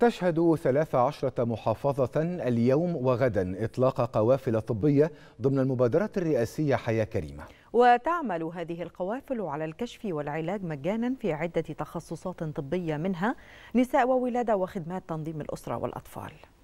تشهد 13 محافظة اليوم وغدا إطلاق قوافل طبية ضمن المبادرة الرئاسية حياة كريمة وتعمل هذه القوافل على الكشف والعلاج مجانا في عدة تخصصات طبية منها نساء وولادة وخدمات تنظيم الأسرة والأطفال